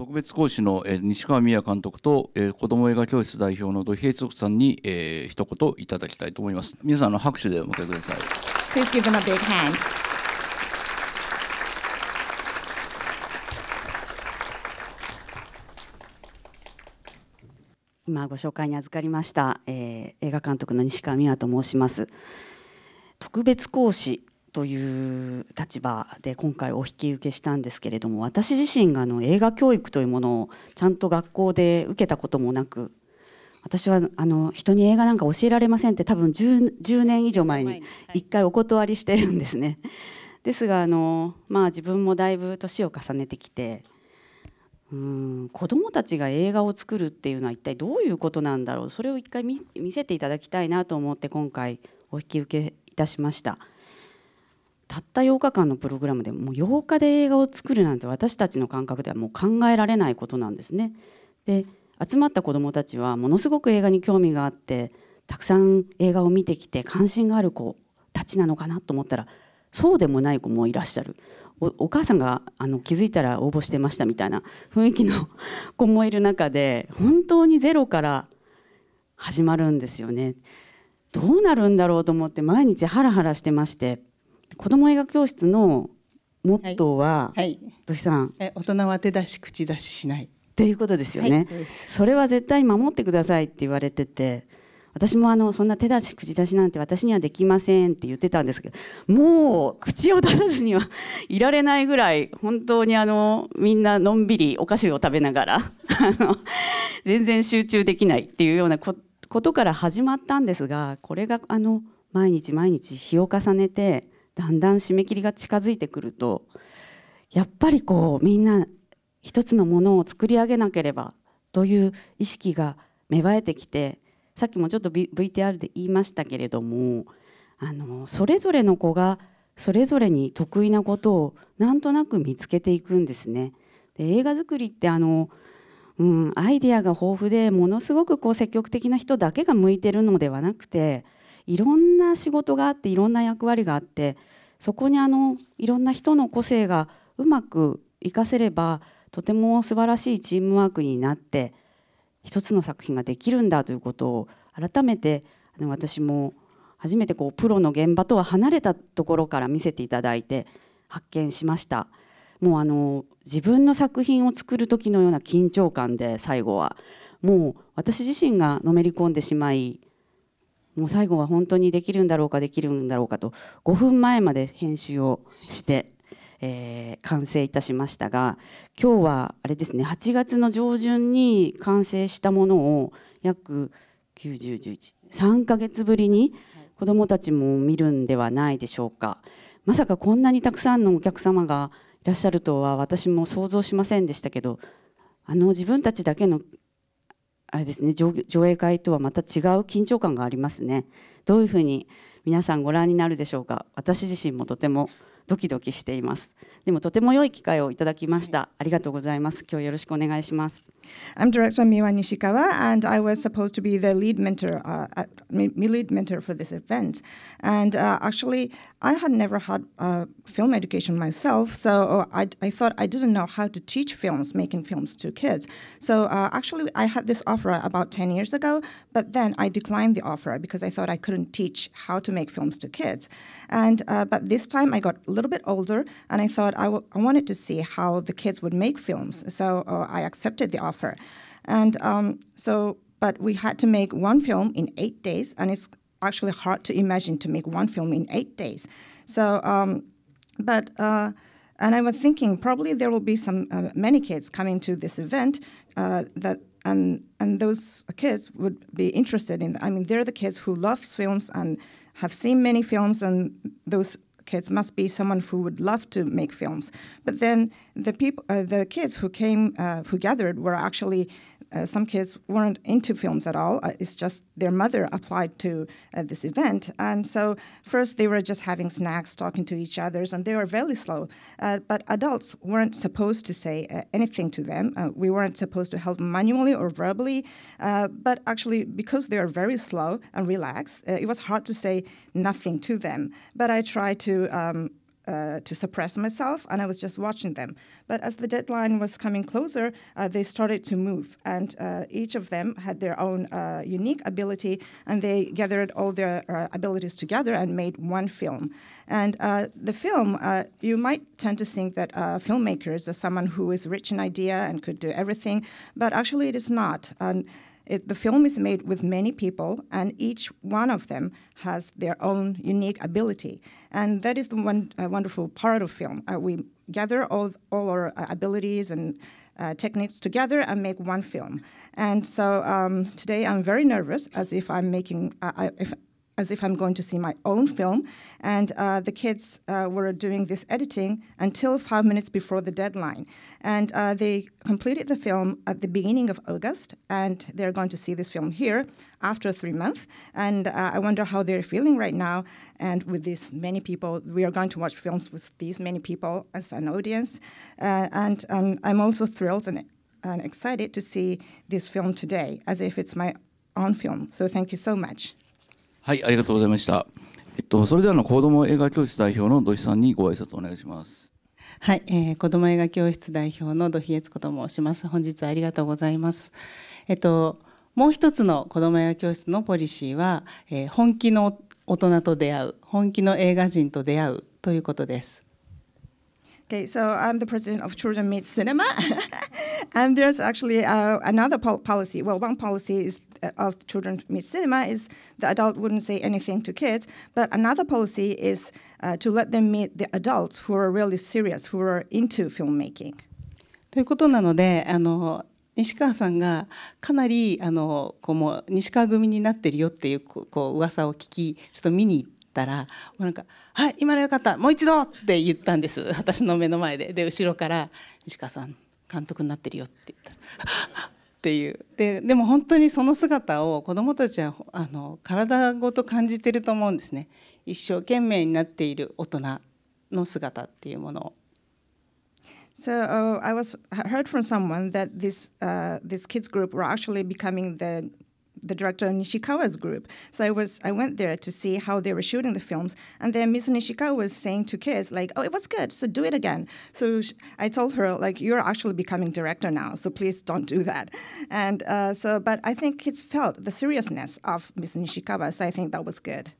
特別講師のえ西川美也監督とえ子ども映画教室代表の土平徳さんにえ一言いただきたいと思います皆さんの拍手でお迎えください Please give them a big hand. 今ご紹介に預かりました、えー、映画監督の西川美和と申します特別講師という立場で今回お引き受けしたんですけれども私自身があの映画教育というものをちゃんと学校で受けたこともなく私はあの人に映画なんか教えられませんって多分 10, 10年以上前に一回お断りしてるんですね。ですがあの、まあ、自分もだいぶ年を重ねてきてうん子どもたちが映画を作るっていうのは一体どういうことなんだろうそれを一回見せていただきたいなと思って今回お引き受けいたしました。たった8日間のプログラムでもう8日で映画を作るなんて私たちの感覚ではもう考えられないことなんですね。で集まった子どもたちはものすごく映画に興味があってたくさん映画を見てきて関心がある子たちなのかなと思ったらそうでもない子もいらっしゃるお母さんがあの気づいたら応募してましたみたいな雰囲気の子もいる中で本当にゼロから始まるんですよね。どうなるんだろうと思って毎日ハラハラしてまして。子ども映画教室のモットーは、はい、はい、土井さんえ大人は手出し口出ししないっていうことですよね、はい、そそれは絶対守ってくださいって言われてて私もあのそんな手出し口出しなんて私にはできませんって言ってたんですけどもう口を出さずには いられないぐらい本当にあのみんなのんびりお菓子を食べながら 全然集中できないっていうようなことから始まったんですがこれがあの毎日毎日日を重ねてだんだん締め切りが近づいてくるとやっぱりこうみんな一つのものを作り上げなければという意識が芽生えてきてさっきもちょっと VTR で言いましたけれどもあのそれぞれの子がそれぞれに得意なことをなんとなく見つけていくんですね。で映画作りってあのうん、アイデアが豊富でものすごくこう積極的な人だけが向いてるのではなくていろんな仕事があっていろんな役割があってそこにあのいろんな人の個性がうまく活かせればとても素晴らしいチームワークになって一つの作品ができるんだということを改めてあの私も初めてこうプロの現場とは離れたところから見せていただいて発見しました。もうあの自分の作品を作る時のような緊張感で最後はもう私自身がのめり込んでしまいもう最後は本当にできるんだろうかできるんだろうかと5分前まで編集をして、えー、完成いたしましたが今日はあれですね8月の上旬に完成したものを約90113ヶ月ぶりに子どもたちも見るんではないでしょうか。まさかこんなにたくさんのお客様がいらっしゃるとは私も想像しませんでしたけどあの自分たちだけのあれですね上映会とはまた違う緊張感がありますねどういうふうに皆さんご覧になるでしょうか私自身もとてもドキドキしていますでもとても良い機会をいただきましたありがとうございます今日よろしくお願いします I'm director Miwa Nishikawa and I was supposed to be the lead mentor uh, lead mentor for this event and uh, actually I had never had uh, film education myself so uh, I, I thought I didn't know how to teach films making films to kids so actually I had this offer about 10 years ago but then I declined the offer because I thought I couldn't teach how to make films to kids and but this time I got little bit older, and I thought I, wanted to see how the kids would make films. So uh, I accepted the offer, and um, so but we had to make one film in eight days, and it's actually hard to imagine to make one film in eight days. So, um, but. Uh, and I was thinking probably there will be some uh, many kids coming to this event uh, that and and those kids would be interested in. I mean, they're the kids who love films and have seen many films, and those kids must be someone who would love to make films. But then the people, uh, the kids who came, uh, who gathered, were actually uh, some kids weren't into films at all. Uh, it's just their mother applied to uh, this event. And so first they were just having snacks, talking to each other, and they were very slow. Uh, but adults weren't supposed to say uh, anything to them. Uh, we weren't supposed to help manually or verbally. but actually, because they are very slow and relaxed, it was hard to say nothing to them. But I tried to um, uh, to suppress myself, and I was just watching them. But as the deadline was coming closer, uh, they started to move, and uh, each of them had their own uh, unique ability, and they gathered all their uh, abilities together and made one film. And uh, the film, you might tend to think that filmmakers are someone who is rich in idea and could do everything, but actually it is not. And it, the film is made with many people, and each one of them has their own unique ability. And that is the one, uh, wonderful part of film. Uh, we gather all, all our uh, abilities and uh, techniques together and make one film. And so um, today I'm very nervous, as if I'm making, uh, if as if I'm going to see my own film. And uh, the kids uh, were doing this editing until five minutes before the deadline. And uh, they completed the film at the beginning of August, and they're going to see this film here after three months. And uh, I wonder how they're feeling right now. And with these many people, we are going to watch films with these many people as an audience. Uh, and um, I'm also thrilled and, and excited to see this film today, as if it's my own film. So thank you so much. はい、ありがとうございました。えっと、それではの子ども映画教室代表の土井さんにご挨拶お願いします。はい、えー、子ども映画教室代表の土井悦子と申します。本日はありがとうございます。えっと、もう一つの子ども映画教室のポリシーは、えー、本気の大人と出会う、本気の映画人と出会うということです。Okay, so I'm the president of Children Meet Cinema, and there's actually uh, another pol policy. Well, one policy is uh, of Children Meet Cinema is the adult wouldn't say anything to kids, but another policy is uh, to let them meet the adults who are really serious, who are into filmmaking. ということなので、あの西川さんがかなりあのこうも西川組になってるよっていうこう噂を聞き、ちょっと見に行ったら、もうなんか。はい今のよかったもう一度って言ったんです私の目の前でで後ろから西川さん監督になってるよって言ったらっていうででも本当にその姿を子どもたちはあの体ごと感じてると思うんですね一生懸命になっている大人の姿っていうものを。So uh, I was heard from someone that this uh, this kids group were actually becoming the the director Nishikawa's group. So I was I went there to see how they were shooting the films, and then Miss Nishikawa was saying to kids like, "Oh, it was good, so do it again." So I told her like, "You're actually becoming director now, so please don't do that." And uh, so, but I think kids felt the seriousness of Miss Nishikawa, so I think that was good.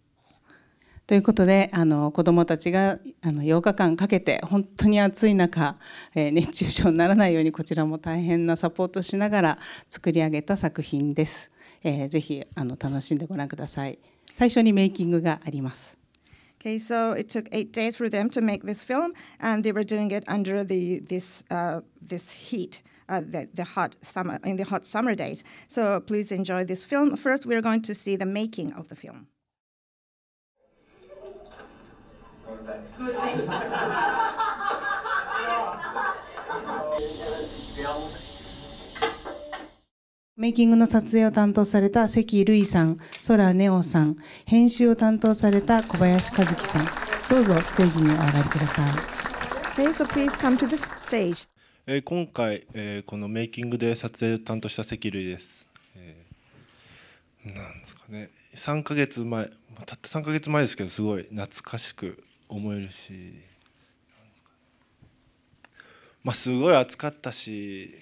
ということであの子どもたちがあの8日間かけて本当に暑い中、えー、熱中症にならないようにこちらも大変なサポートしながら作り上げた作品です。えー、ぜひあの楽しんでご覧ください。最初にメイキングがあります。Okay, so it took eight days for them to make this film, and they were doing it under the this uh, this heat. Uh, the, the hot summer in the hot summer days. So please enjoy this film. First, we're a going to see the making of the film. メイキングの撮影を担当された関瑠衣さん、空ネオさん、編集を担当された小林和樹さん、どうぞステージにお上がりください。o k a so please come to the stage. え今回、えー、このメイキングで撮影を担当した関瑠衣です。なんですかね、3ヶ月前、たった3ヶ月前ですけど、すごい懐かしく思えるし、まあすごい暑かったし。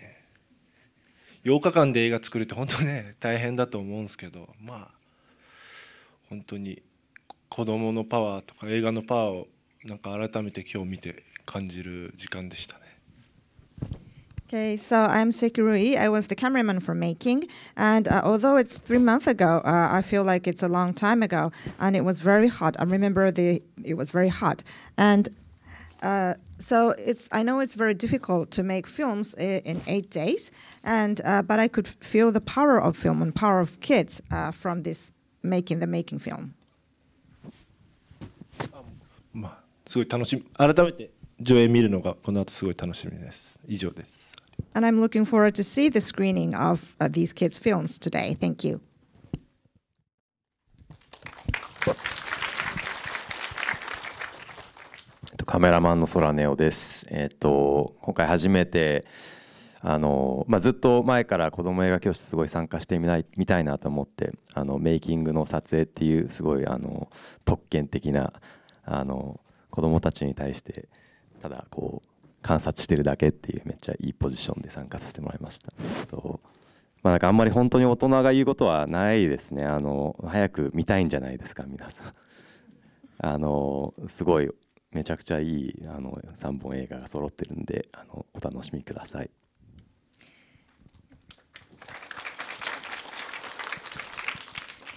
8日間で映画作るって本当ね大変だと思うんですけどまあ本当に子どものパワーとか映画のパワーをなんか改めて今日見て感じる時間でしたね。Okay, so I'm Seki Rui. I was the cameraman for Making, and uh, although it's three months ago, uh, I feel like it's a long time ago, and it was very hot. I remember the it was very hot, and Uh, so it's I know it's very difficult to make films in eight days, and uh, but I could feel the power of film and power of kids uh, from this making the making film. まあすごい楽しみ改めて上映見るのがこの後すごい楽しみです。以上です。And um, I'm looking forward to see the screening of、uh, these kids' films today. Thank you. カメラマンの空ネオです。えっ、ー、と今回初めてあのまあ、ずっと前から子ども映画教室すごい参加してみないみたいなと思ってあのメイキングの撮影っていうすごいあの特権的なあの子どもたちに対してただこう観察してるだけっていうめっちゃいいポジションで参加させてもらいました。とまあ、なんかあんまり本当に大人が言うことはないですねあの早く見たいんじゃないですか皆さん。あのすごいめちゃくちゃいいあの3本映画が揃ってるんであのお楽しみください。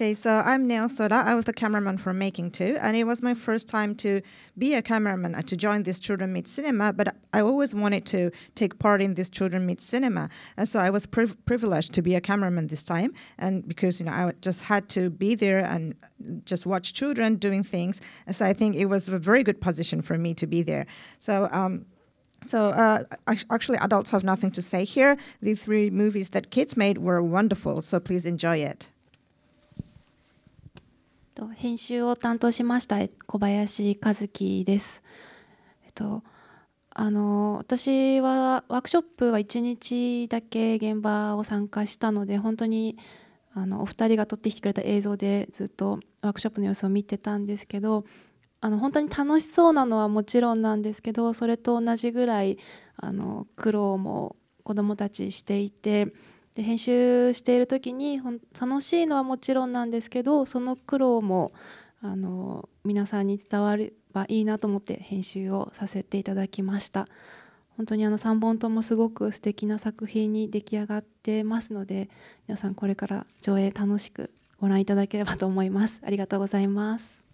Okay, so I'm Neil Soda. I was the cameraman for Making 2, and it was my first time to be a cameraman and uh, to join this Children Meet Cinema, but I always wanted to take part in this Children Meet Cinema. And so I was priv privileged to be a cameraman this time, and because, you know, I just had to be there and just watch children doing things. And so I think it was a very good position for me to be there. So, um, so uh, actually, adults have nothing to say here. The three movies that kids made were wonderful, so please enjoy it. と編集を担当しました小林和樹です。えっとあの私はワークショップは1日だけ現場を参加したので本当にあのお二人が撮ってきてくれた映像でずっとワークショップの様子を見てたんですけどあの本当に楽しそうなのはもちろんなんですけどそれと同じぐらいあの苦労も子どもたちしていて。で編集している時に楽しいのはもちろんなんですけどその苦労もあの皆さんに伝わればいいなと思って編集をさせていただきました本当にあの3本ともすごく素敵な作品に出来上がってますので皆さんこれから上映楽しくご覧いただければと思いますありがとうございます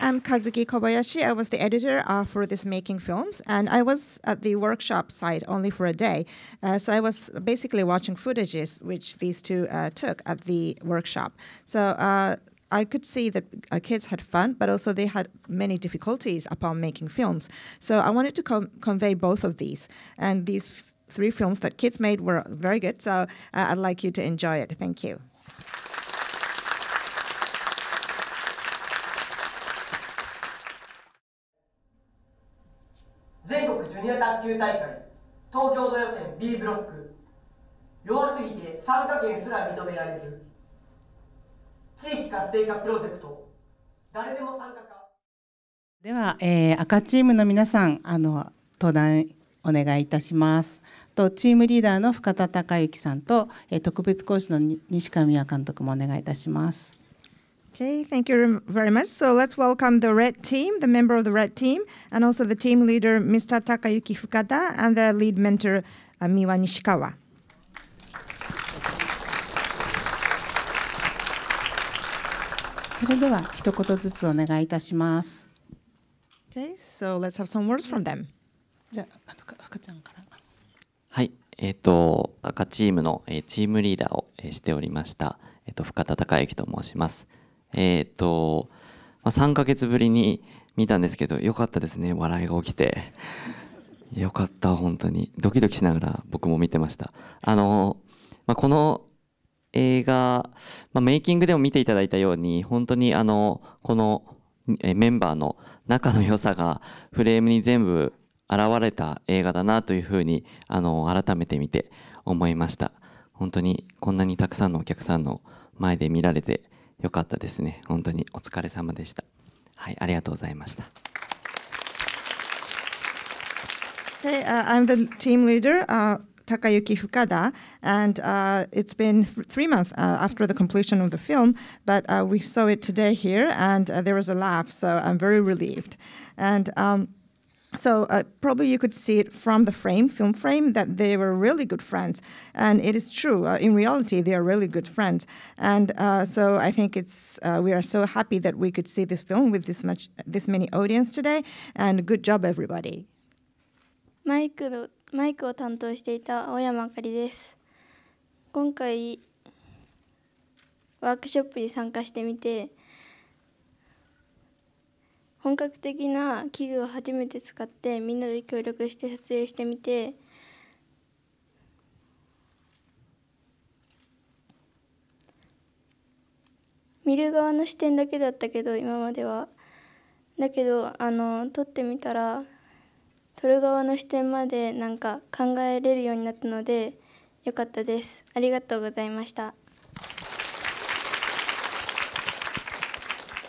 I'm Kazuki Kobayashi. I was the editor uh, for this Making Films, and I was at the workshop site only for a day. Uh, so I was basically watching footages which these two uh, took at the workshop. So uh, I could see that uh, kids had fun, but also they had many difficulties upon making films. So I wanted to com convey both of these. And these three films that kids made were very good, so uh, I'd like you to enjoy it. Thank you. 卓球大会東京都予選 B ブロック弱すぎて参加権すら認められず地域活性化プロジェクト誰でも参加かでは、えー、赤チームの皆さんあの登壇お願いいたしますとチームリーダーの深田孝之さんと、えー、特別講師の西上也監督もお願いいたします Okay, thank you very much. So let's welcome the red team, the member of the red team, and also the team leader, Mr. Takayuki f u k a d a and the lead mentor, uh, Miwa Nishikawa. Okay, so let's have some words from them. じゃあ、赤ちゃんから。はい、えっ、ー、と、赤チームの、えチームリーダーを、えしておりました、えっ、ー、と、深田孝之と申します。えっ、ー、と、まあ、3ヶ月ぶりに見たんですけど、よかったですね、笑いが起きて。よかった、本当に。ドキドキしながら僕も見てました。あの、まあ、この映画、まあ、メイキングでも見ていただいたように、本当にあの、このメンバーの仲の良さがフレームに全部現れた映画だなというふうに、あの、改めて見て思いました。本当にこんなにたくさんのお客さんの前で見られて、よかったですね。本当にお疲れ様でした。はい、ありがとうございました。Hey, uh, I'm the team leader, uh, Takayuki Fukada, and uh, it's been th three months uh, after the completion of the film, but uh, we saw it today here, and uh, there was a laugh, so I'm very relieved. And um, so uh, probably you could see it from the frame film frame that they were really good friends and it is true uh, in reality they are really good friends and uh, so i think it's uh, we are so happy that we could see this film with this much this many audience today and good job everybody マイク,マイクを担当していた青山あかりです今回ワークショップに参加してみて本格的な器具を初めて使ってみんなで協力して撮影してみて見る側の視点だけだったけど今まではだけどあの撮ってみたら撮る側の視点までなんか考えれるようになったのでよかったですありがとうございました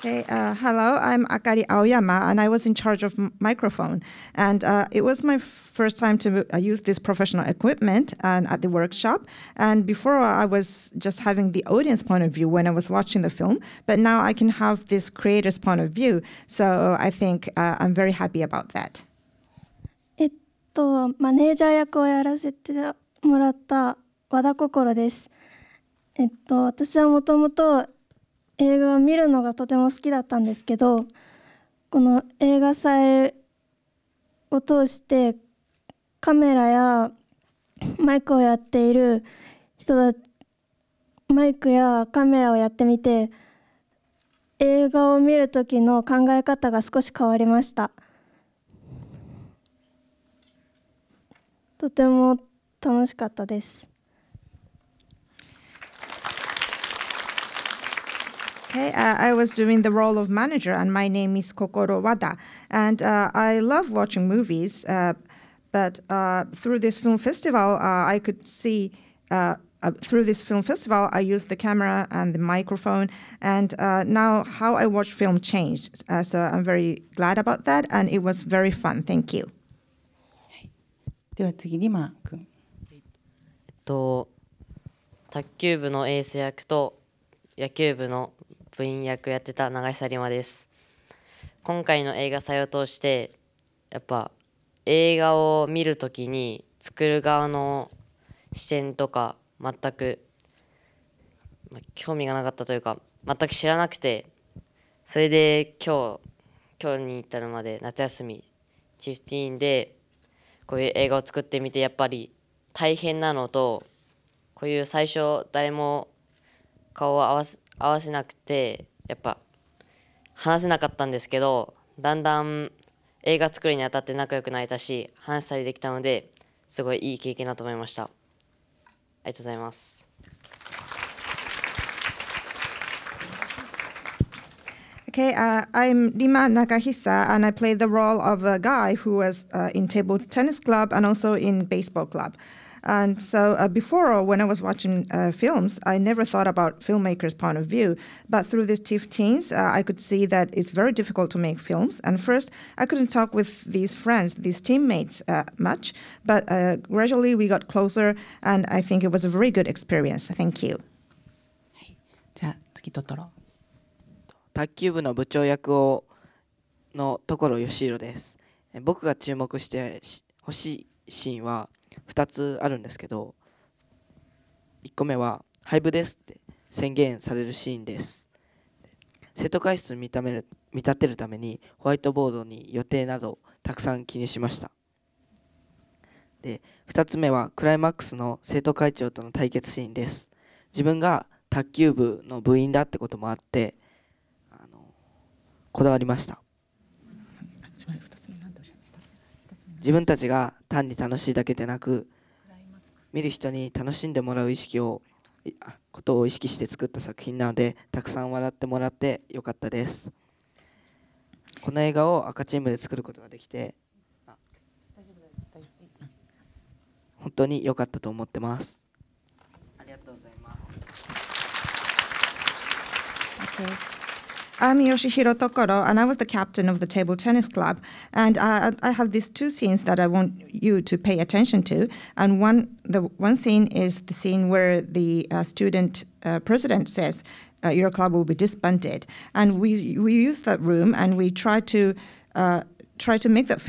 Okay, uh, hello, I'm Akari Aoyama, and I was in charge of microphone. And uh, it was my first time to uh, use this professional equipment and at the workshop. And before uh, I was just having the audience point of view when I was watching the film, but now I can have this creator's point of view. So I think uh, I'm very happy about that. えっと、マネージャー役をやらせてもらった和田心です。えっと、私はもともと映画を見るのがとても好きだったんですけどこの映画祭を通してカメラやマイクをやっている人たマイクやカメラをやってみて映画を見る時の考え方が少し変わりましたとても楽しかったです uh, I was doing the role of manager, and my name is Kokoro Wada. And uh, I love watching movies, uh, but uh, through this film festival, uh, I could see. Uh, through this film festival, I used the camera and the microphone, and now how I watch film changed. so I'm very glad about that, and it was very fun. Thank you. では次にマー君。えっと、卓球部のエース役と野球部の部員役やってた永久里真です今回の映画祭を通してやっぱ映画を見る時に作る側の視点とか全く、興味がなかったというか全く知らなくてそれで今日今日に至るまで夏休み15でこういう映画を作ってみてやっぱり大変なのとこういう最初誰も顔を合わせ合わせなくてやっぱ話せなかったんですけどだんだん映画作りにあたって仲良くなれたし話したりできたのですごいいい経験だと思いましたありがとうございます Okay, uh, I'm Lima Nakahisa, and I play the role of a guy who was uh, in table tennis club and also in baseball club. And so uh, before, uh, when I was watching uh, films, I never thought about filmmakers' point of view. But through these 15s, uh, I could see that it's very difficult to make films. And first, I couldn't talk with these friends, these teammates, uh, much. But uh, gradually, we got closer, and I think it was a very good experience. Thank you. じゃあ次トトロ卓球部の部長役をのところよしひろです僕が注目してほしいシーンは2つあるんですけど1個目は「廃部です」って宣言されるシーンです生徒会室見ためる見立てるためにホワイトボードに予定などたくさん記入しましたで2つ目はクライマックスの生徒会長との対決シーンです自分が卓球部の部員だってこともあってあのこだわりました自分たちが単に楽しいだけでなく見る人に楽しんでもらう意識をことを意識して作った作品なのでたくさん笑ってもらってよかったですこの映画を赤チームで作ることができて本当に良かったと思ってますありがとうございます、okay. I'm Yoshihiro Tokoro, and I was the captain of the table tennis club. And I, I have these two scenes that I want you to pay attention to. And one, the one scene is the scene where the uh, student uh, president says, uh, "Your club will be disbanded." And we we use that room, and we try to. Uh, try to make that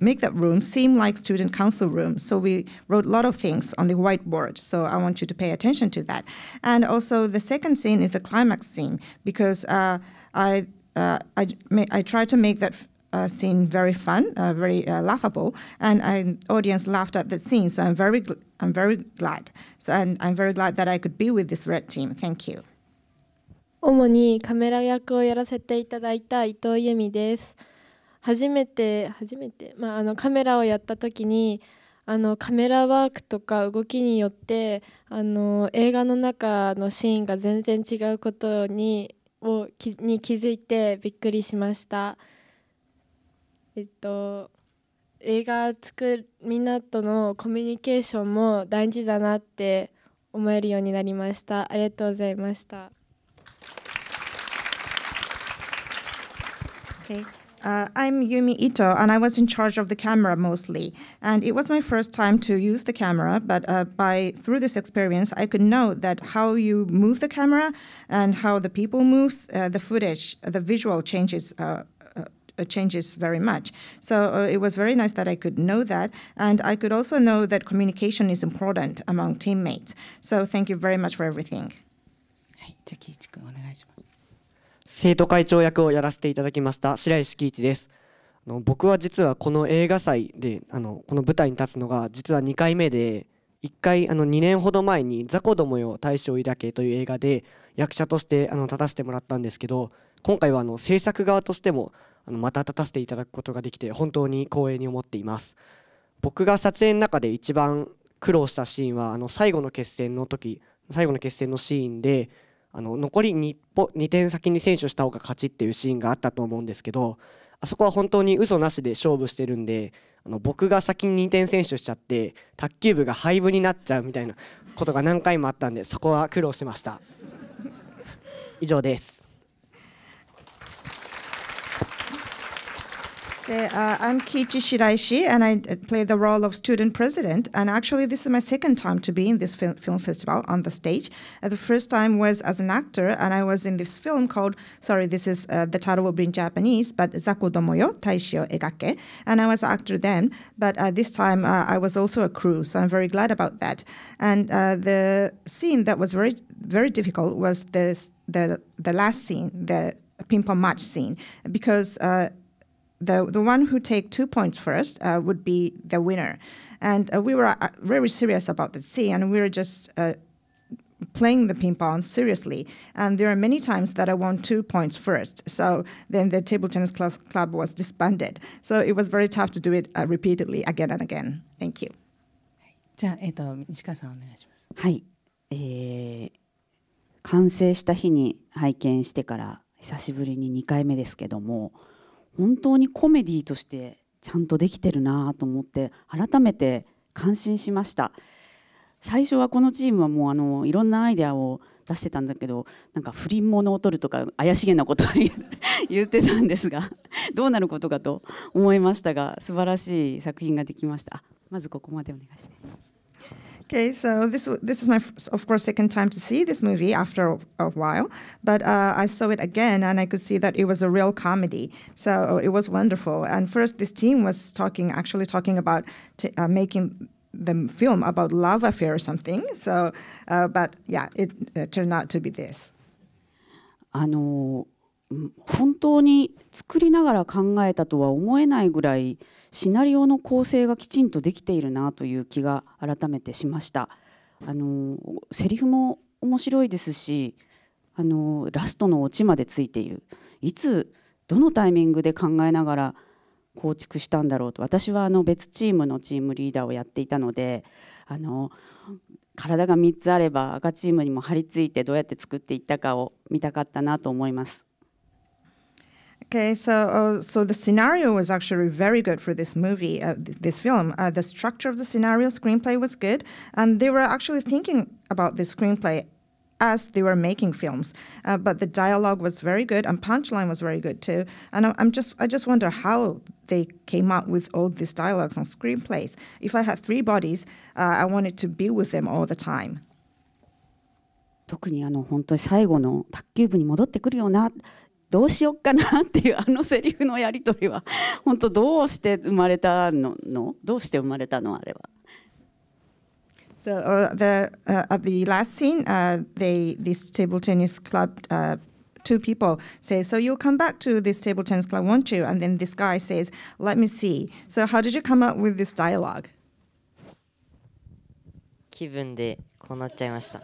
make that room seem like student council room. So we wrote a lot of things on the whiteboard. So I want you to pay attention to that. And also the second scene is the climax scene because uh, I uh, I I t r y to make that uh, scene very fun, uh, very uh, laughable, and I, audience laughed at the scene. So I'm very, I'm very glad. So I'm, I'm very glad that I could be with this red team. Thank you. 主にカメラ役をやらせていただいた伊藤由美です。初めて初めてまああのカメラをやった時にあのカメラワークとか動きによってあの映画の中のシーンが全然違うことにをきに気づいてびっくりしました。えっと映画作るみんなとのコミュニケーションも大事だなって思えるようになりました。ありがとうございました。Okay. Uh, I'm Yumi Ito, and I was in charge of the camera mostly. And it was my first time to use the camera, but uh, by through this experience, I could know that how you move the camera and how the people moves, uh, the footage, the visual changes. Uh, uh, uh, changes very much. So it was very nice that I could know that. And I could also know that communication is important among teammates. So thank you very much for everything. はい、じゃあ、喜一君お願いします。生徒会長役をやらせていただきました白石喜一ですあの僕は実はこの映画祭であのこの舞台に立つのが実は2回目で1回あの2年ほど前に「雑魚どもよ大将抱け」という映画で役者としてあの立たせてもらったんですけど今回はあの制作側としてもあのまた立たせていただくことができて本当に光栄に思っています僕が撮影の中で一番苦労したシーンはあの最後の決戦の時最後の決戦のシーンであの残り 2, 歩2点先に選手した方が勝ちっていうシーンがあったと思うんですけどあそこは本当に嘘なしで勝負してるんであの僕が先に2点選手しちゃって卓球部が廃部になっちゃうみたいなことが何回もあったんでそこは苦労しました。以上です Uh, I'm Kichi Shiraishi, and I play the role of student president. And actually, this is my second time to be in this fil film festival on the stage. Uh, the first time was as an actor, and I was in this film called, sorry, this is uh, the title will be in Japanese, but Zakodomoyo Taishio Egake. And I was an actor then, but uh, this time uh, I was also a crew, so I'm very glad about that. And uh, the scene that was very, very difficult was this, the, the last scene, the ping pong match scene, because the, the one who take two points first uh, would be the winner. And uh, we were uh, very serious about the C, and we were just uh, playing the ping pong seriously. And there are many times that I won two points first. So then the table tennis class club was disbanded. So it was very tough to do it uh, repeatedly again and again. Thank you. じゃあ、えっ、ー、と、西川さんお願いします。はい、えー、完成した日に拝見してから久しぶりに2回目ですけども、本当にコメディとしてちゃんとできてるなと思って改めて感心しました最初はこのチームはもうあのいろんなアイデアを出してたんだけどなんか不倫もを取るとか怪しげなことを言ってたんですが どうなることかと思いましたが素晴らしい作品ができましたまずここまでお願いします Okay, so this this is my of course second time to see this movie after a, while, but uh, I saw it again and I could see that it was a real comedy. So it was wonderful. And first, this team was talking actually talking about uh, making the film about love affair or something. So, uh, but yeah, it turned out to be this. あの uh, 本当に作りながら考えたとは思えないぐらいシナリオの構成がきちんとできているなという気が改めてしました。あのセリフも面白いですしあのラストのオチまでついているいつどのタイミングで考えながら構築したんだろうと私はあの別チームのチームリーダーをやっていたのであの体が3つあれば赤チームにも張り付いてどうやって作っていったかを見たかったなと思います。Okay, so uh, so the scenario was actually very good for this movie, uh, th- this film. Uh, the structure of the scenario, screenplay was good, and they were actually thinking about the screenplay as they were making films. Uh, but the dialogue was very good, and punchline was very good too. And I, am just I just wonder how they came up with all these dialogues and screenplays. If I had three bodies, uh, I wanted to be with them all the time. どうしよっかなっていうあのセリフのやり取りは本当どうして生まれたののどうして生まれたのあれは。So uh, the uh, at the last scene, uh, they this table tennis club. Uh, Two people say, so you'll come back to this table tennis club, won't you? And then this guy says, let me see. So how did you come up with this dialogue? 気分でこうなっちゃいました。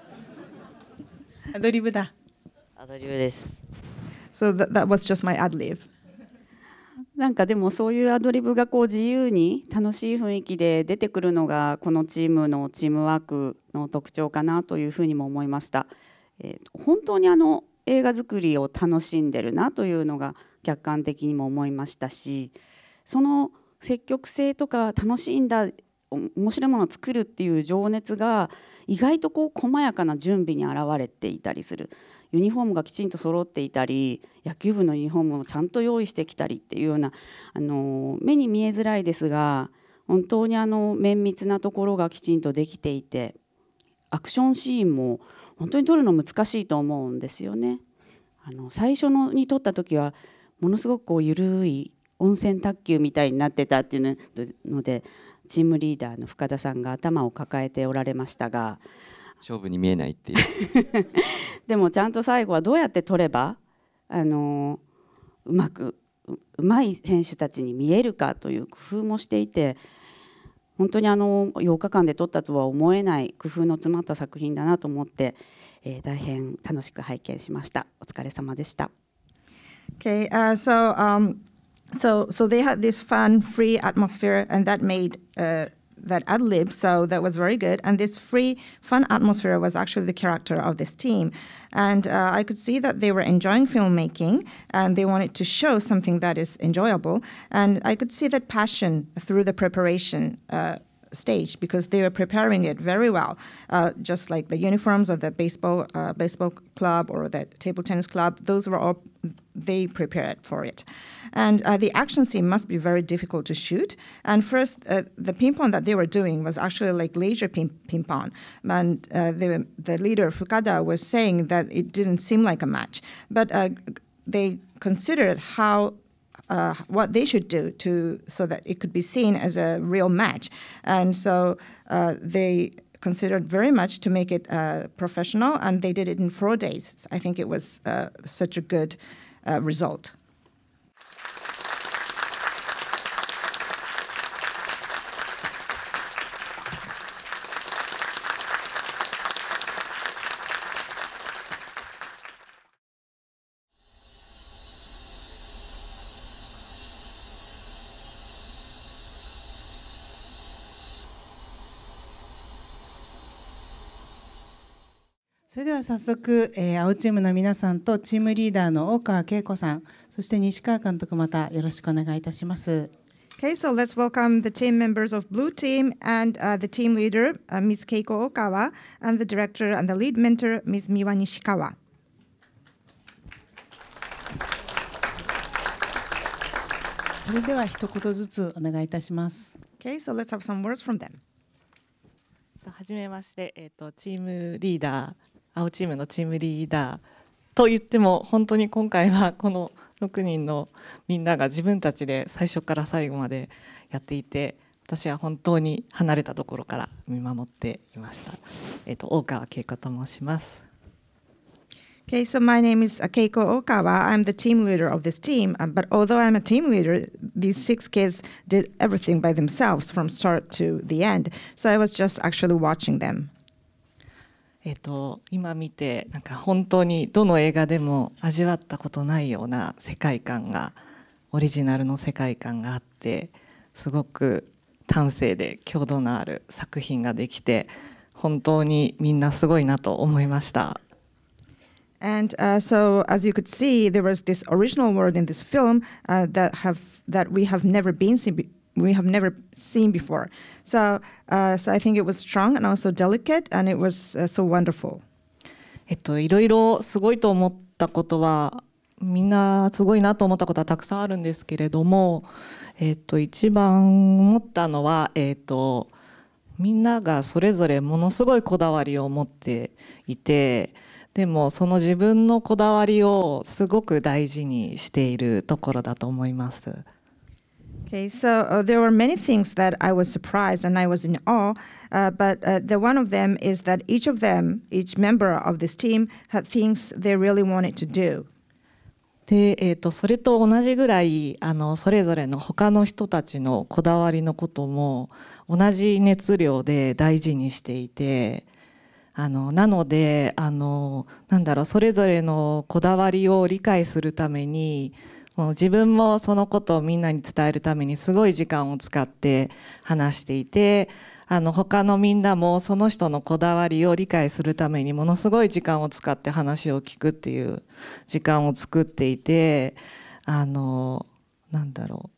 アドリブだ。アドリブです。So that, that was just my ad lib. なんかでもそういうアドリブがこう自由に楽しい雰囲気で出てくるのがこのチームのチームワークの特徴かなというふうにも思いました。えー、本当にあの映画作りを楽しんでるなというのが客観的にも思いましたしその積極性とか楽しんだ面白いものを作るっていう情熱が意外とこう細やかな準備に表れていたりするユニフォームがきちんと揃っていたり野球部のユニフォームをちゃんと用意してきたりっていうようなあの目に見えづらいですが本当にあの綿密なところがきちんとできていてアクションシーンも本当に撮るの難しいと思うんですよね。あの最初のに撮った時はものすごくこう緩い温泉卓球みたいになってたっていうのでチームリーダーの深田さんが頭を抱えておられましたが勝負に見えないっていう でもちゃんと最後はどうやって取ればあのうまくうまい選手たちに見えるかという工夫もしていて本当にあの8日間で取ったとは思えない工夫の詰まった作品だなと思って、えー、大変楽しく拝見しましたお疲れ様でした。Okay, uh, so, um, so, so they had this fun, free atmosphere, and that made、uh, that ad lib, so that was very good. And this free, fun atmosphere was actually the character of this team. And uh, I could see that they were enjoying filmmaking and they wanted to show something that is enjoyable. And I could see that passion through the preparation. Uh, stage because they were preparing it very well, uh, just like the uniforms of the baseball uh, baseball club or the table tennis club. Those were all they prepared for it. And uh, the action scene must be very difficult to shoot. And first, uh, the ping pong that they were doing was actually like laser ping, ping pong. And uh, the, the leader, Fukada, was saying that it didn't seem like a match. But uh, they considered how uh, what they should do to so that it could be seen as a real match. And so uh, they considered very much to make it uh, professional, and they did it in four days. I think it was uh, such a good uh, result. は早速、えー、青チームの皆さんとチームリーダーの大川恵子さん、そして西川監督またよろしくお願いいたします。Okay, so let's welcome the team members of Blue Team and uh, the team leader, uh, Ms. Keiko Okawa, and the director and the lead mentor, Ms. Miwa Nishikawa. Okay, so let's have some words from them. 青チームのチームリーダーと言っても本当に今回はこの6人のみんなが自分たちで最初から最後までやっていて私は本当に離れたところから見守っていました。えっ、ー、と大川恵子と申します。Okay, so my name is Keiko Okawa. I'm the team leader of this team. m but although I'm a team leader, these six kids did everything by themselves from start to the end. So I was just actually watching them. えっと、今見てなんか本当にどの映画でも味わったことないような世界観がオリジナルの世界観があってすごく端正で強度のある作品ができて本当にみんなすごいなと思いました。And uh, so, as you could see, there was this original w o r d in this film uh, that have that we have never been seen we have never seen before. So, uh, so I think it was strong and also delicate, and it was uh, so wonderful. えっと、いろいろすごいと思ったことはみんなすごいなと思ったことはたくさんあるんですけれども、えっと、一番思ったのは、えっと、みんながそれぞれものすごいこだわりを持っていてでもその自分のこだわりをすごく大事にしているところだと思います。Okay, so uh, there were many things that I was surprised and I was in awe, uh, but uh, the one of them is that each of them, each member of this team, had things they really wanted to do. でえーと、とそれと同じぐらいあのそれぞれの他の人たちのこだわりのことも同じ熱量で大事にしていてあのなのであのなんだろうそれぞれのこだわりを理解するためにもう自分もそのことをみんなに伝えるためにすごい時間を使って話していてあの他のみんなもその人のこだわりを理解するためにものすごい時間を使って話を聞くっていう時間を作っていてあのなんだろ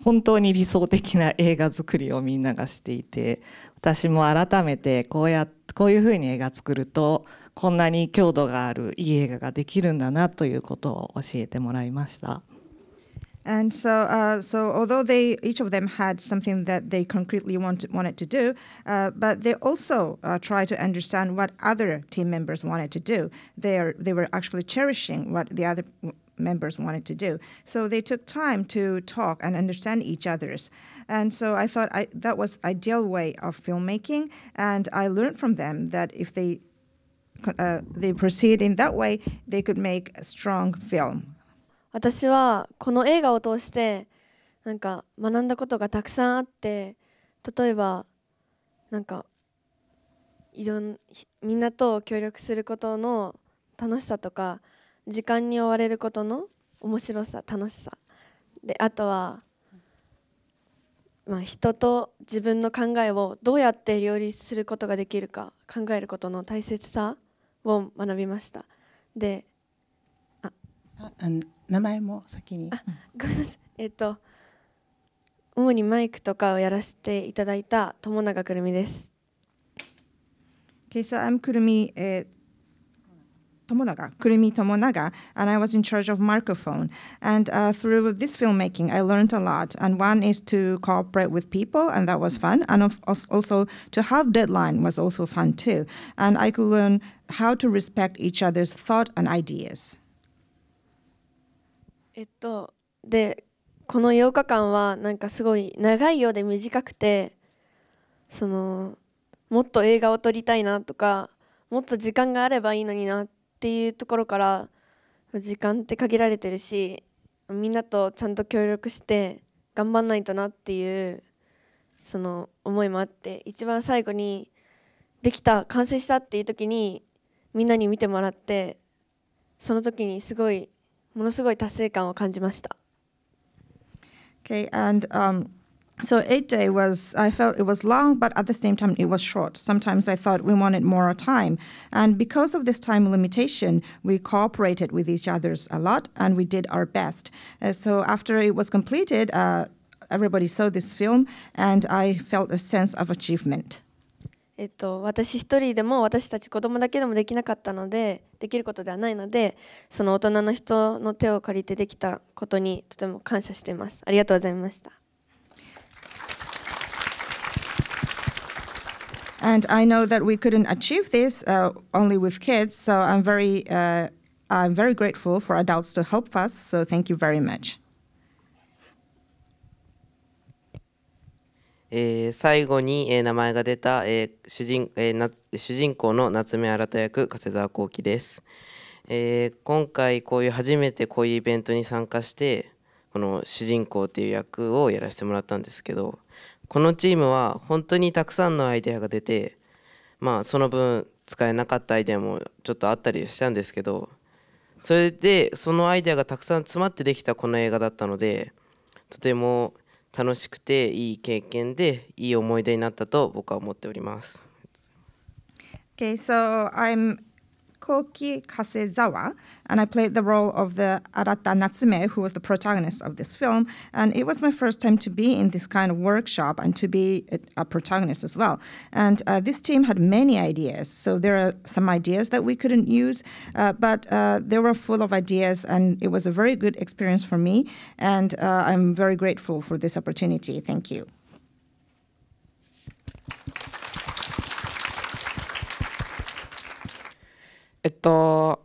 う本当に理想的な映画作りをみんながしていて私も改めてこうやこういうふうに映画作るとこんなに強度があるいい映画ができるんだなということを教えてもらいました。And so, uh, so although they each of them had something that they concretely wanted wanted to do, uh, but they also uh, tried to understand what other team members wanted to do. They are they were actually cherishing what the other members wanted to do. So they took time to talk and understand each other's. And so I thought I, that was ideal way of filmmaking. And I learned from them that if they uh, they proceed in that way, they could make a strong film. 私はこの映画を通してなんか学んだことがたくさんあって例えばなんかいろんみんなと協力することの楽しさとか時間に追われることの面白さ楽しさであとは、まあ、人と自分の考えをどうやって両立することができるか考えることの大切さを学びましたでああ名前も先にあごめんなさいえっ、と主にマイクとかをやらせていただいた友永くるみです Okay, so I'm Kurumi. Uh, Tomonaga, Kurumi Tomonaga, and I was in charge of microphone. And uh, through this filmmaking, I learned a lot. And one is to cooperate with people, and that was fun. And of, also to have deadline was also fun too. And I could learn how to respect each other's thought and ideas. えっと、でこの8日間はなんかすごい長いようで短くてそのもっと映画を撮りたいなとかもっと時間があればいいのになってっていうところから時間って限られてるしみんなとちゃんと協力して頑張んないとなっていうその思いもあって一番最後にできた完成したっていう時にみんなに見てもらってその時にすごいものすごい達成感を感じました。Okay, and、um so eight day was i felt it was long but at the same time it was short sometimes i thought we wanted more time and because of this time limitation we cooperated with each others a lot and we did our best uh, so after it was completed uh, everybody saw this film and i felt a sense of achievement えっと、私一人でも私たち子供だけでもできなかったのでできることではないのでその大人の人の手を借りてできたことにとても感謝していますありがとうございました And I know that we couldn't achieve this uh, only with kids, so I'm very, uh, I'm very grateful for adults to help us, so thank you very much. えー、最後に、えー、名前が出た、えー主人えー、な主人公の夏目新役加瀬沢幸喜です、えー。今回こういう初めてこういうイベントに参加してこの主人公っていう役をやらせてもらったんですけどこのチームは本当にたくさんのアイデアが出てまあその分使えなかったアイデアもちょっとあったりしたんですけどそれでそのアイデアがたくさん詰まってできたこの映画だったのでとても楽しくていい経験でいい思い出になったと僕は思っております。Okay, so I'm Koki Kasezawa, and I played the role of the Arata Natsume, who was the protagonist of this film. And it was my first time to be in this kind of workshop and to be a, a protagonist as well. And uh, this team had many ideas, so there are some ideas that we couldn't use, uh, but uh, they were full of ideas, and it was a very good experience for me. And uh, I'm very grateful for this opportunity. Thank you. えっと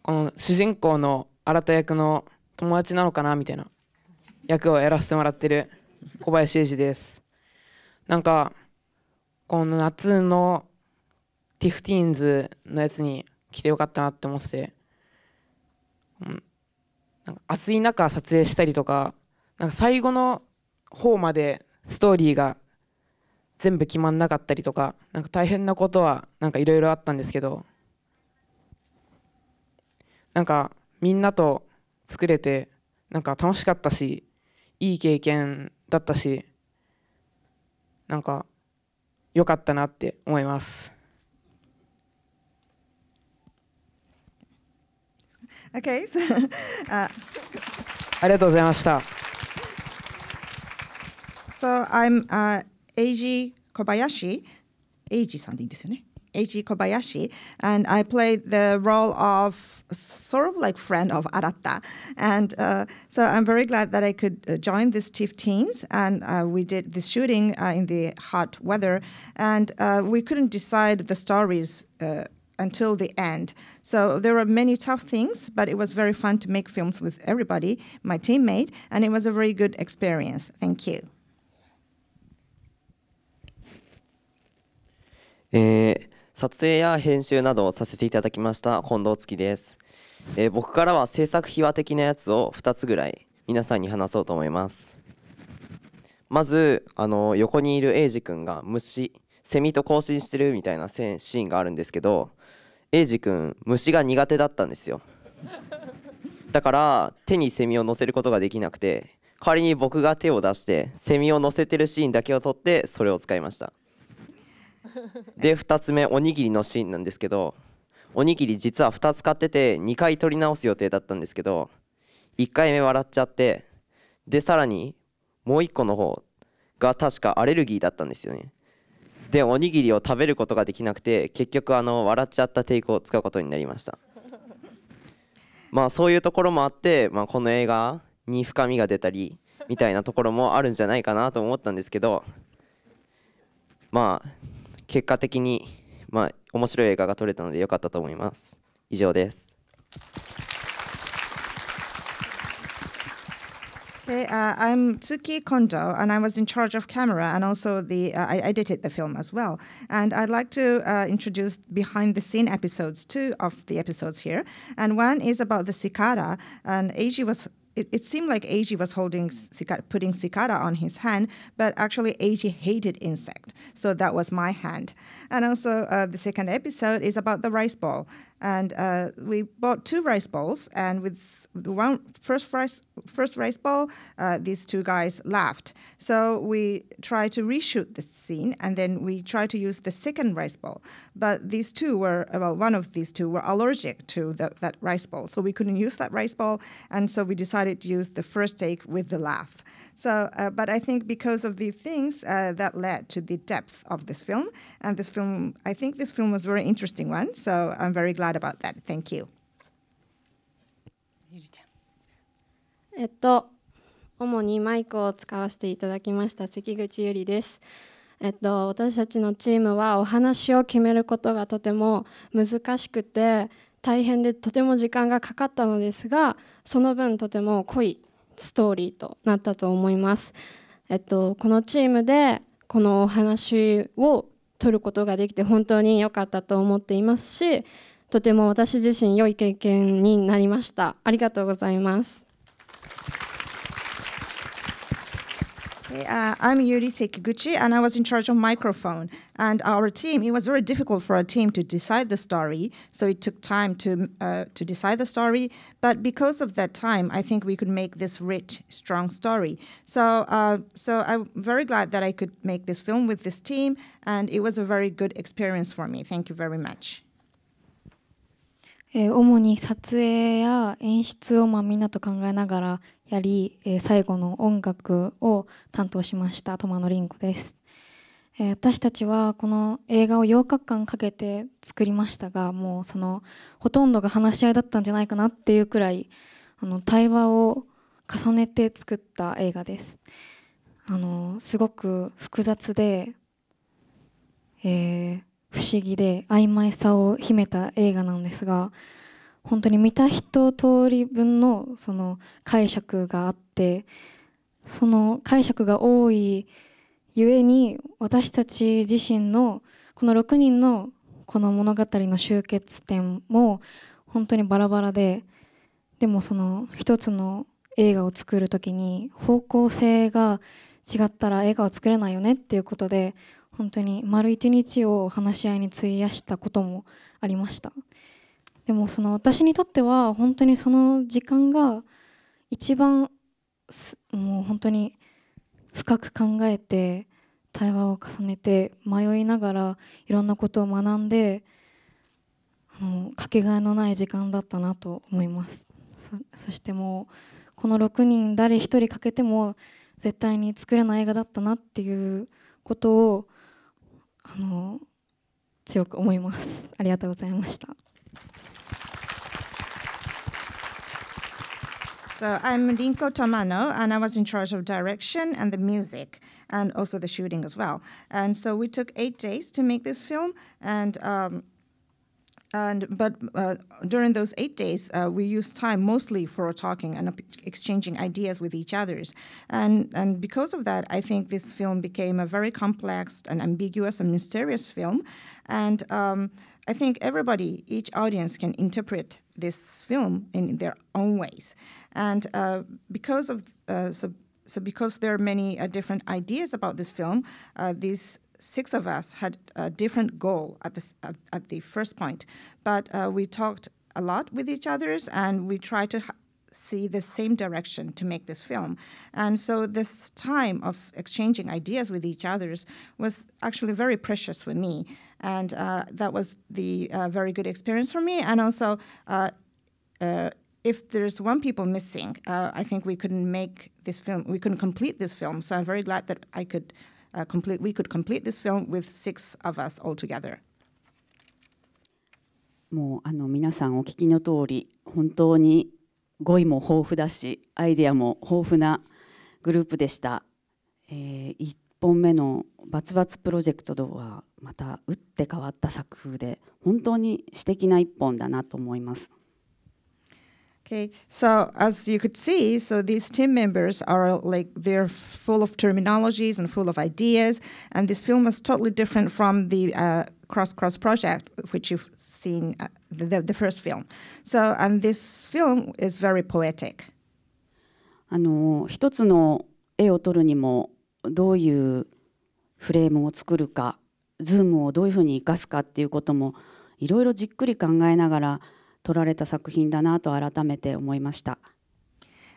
この主人公の新田役の友達なのかなみたいな役をやらせてもらってる 小林英二です。なんかこの夏のティフティーンズのやつに来てよかったなって思ってて、うん、なんか暑い中撮影したりとかなんか最後の方までストーリーが全部決まんなかったりとかなんか大変なことはなんかいろいろあったんですけどなんかみんなと作れてなんか楽しかったしいい経験だったしなんか良かったなって思います。o k ありがとうございました。so I'm uh, Eiji Kobayashi. Eiji さんでいいんですよね。Eiichi Kobayashi, and I played the role of sort of like friend of Arata, And uh, so I'm very glad that I could uh, join these TIFF teens, and uh, we did this shooting uh, in the hot weather, and uh, we couldn't decide the stories uh, until the end. So there were many tough things, but it was very fun to make films with everybody, my teammate, and it was a very good experience. Thank you. Eh, 撮影や編集などをさせていただきました近藤月です、えー、僕からは制作秘話的なやつを2つぐらい皆さんに話そうと思いますまずあの横にいるエイジ君が虫セミと交信してるみたいなシーンがあるんですけどエイジ君虫が苦手だったんですよだから手にセミを乗せることができなくて代わりに僕が手を出してセミを乗せてるシーンだけを撮ってそれを使いました で2つ目おにぎりのシーンなんですけどおにぎり実は2つ買ってて2回取り直す予定だったんですけど1回目笑っちゃってでさらにもう1個の方が確かアレルギーだったんですよねでおにぎりを食べることができなくて結局あの笑っちゃった抵抗を使うことになりました まあそういうところもあって、まあ、この映画に深みが出たりみたいなところもあるんじゃないかなと思ったんですけどまあ結果的に、まあ、面白い映画が撮れたので良かったと思います。以上です。Okay, uh, I'm Tsuki Kondo, and I was in charge of camera, and also the uh, I edited the film as well. And I'd like to uh, introduce behind-the-scene episodes, two of the episodes here. And one is about the cicada, and Eiji was it, it seemed like Eiji was holding putting cicada on his hand, but actually Eiji hated insect, so that was my hand. And also uh, the second episode is about the rice ball, and uh, we bought two rice balls, and with the one first rice first rice ball, uh, these two guys laughed. So we try to reshoot the scene, and then we try to use the second rice ball. But these two were well, one of these two were allergic to the, that rice ball, so we couldn't use that rice ball, and so we decided to use the first take with the laugh. So, uh, but I think because of the things uh, that led to the depth of this film, and this film, I think this film was a very interesting one. So I'm very glad about that. Thank you. ゆりちゃんえっと主にマイクを使わせていただきました関口ゆりですえっと、私たちのチームはお話を決めることがとても難しくて大変でとても時間がかかったのですがその分とても濃いストーリーとなったと思います。えっと、このチームでこのお話を取ることができて本当に良かったと思っていますしとても私自身良い経験になりましたありがとうございます Uh, I'm Yuri Sekiguchi, and I was in charge of microphone. And our team, it was very difficult for our team to decide the story, so it took time to uh, to decide the story. But because of that time, I think we could make this rich, strong story. So, uh, so I'm very glad that I could make this film with this team, and it was a very good experience for me. Thank you very much. えー、主に撮影や演出をまあみんなと考えながらやり、えー、最後の音楽を担当しましたノリン子です、えー、私たちはこの映画を8日間かけて作りましたがもうそのほとんどが話し合いだったんじゃないかなっていうくらいあの対話を重ねて作った映画ですあのすごく複雑で、えー、不思議で曖昧さを秘めた映画なんですが本当に見た一通り分のその解釈があってその解釈が多いゆえに私たち自身のこの6人のこの物語の終結点も本当にバラバラででもその一つの映画を作る時に方向性が違ったら映画は作れないよねっていうことで本当に丸一日を話し合いに費やしたこともありましたでもその私にとっては本当にその時間が一番もう本当に深く考えて対話を重ねて迷いながらいろんなことを学んであのかけがえのない時間だったなと思いますそしてもうこの6人誰一人欠けても絶対に作れない映画だったなっていうことをあの強く思いますありがとうございました So I'm Rinko Tomano, and I was in charge of direction and the music, and also the shooting as well. And so we took eight days to make this film, and um, and but uh, during those eight days, uh, we used time mostly for talking and exchanging ideas with each others. And and because of that, I think this film became a very complex and ambiguous and mysterious film. And um, I think everybody, each audience, can interpret this film in their own ways. And uh, because of uh, so, so because there are many uh, different ideas about this film, uh, these six of us had a different goal at the, at, at the first point, but uh, we talked a lot with each others and we tried to see the same direction to make this film. And so this time of exchanging ideas with each others was actually very precious for me. And uh, that was the uh, very good experience for me. And also, uh, uh if there's one people missing, uh, I think we couldn't make this film, we couldn't complete this film. So I'm very glad that I could uh, complete, we could complete this film with six of us altogether. もうあの皆さんお聞きの通り本当に語彙も豊富だしアイデアも豊富なグループでした、えー、1本目の「バツバツプロジェクト」はまた打って変わった作風で本当に詩的な一本だなと思います。Okay, so as you could see, so these team members are like they're full of terminologies and full of ideas, and this film is totally different from the uh, Cross Cross project, which you've seen uh, the, the first film. So, and this film is very poetic. あの一つの絵を撮るにもどういうフレームを作るか、ズームをどういうふうに生かすかっていうこともいろいろじっくり考えながら。撮られた作品だなと改めて思いました。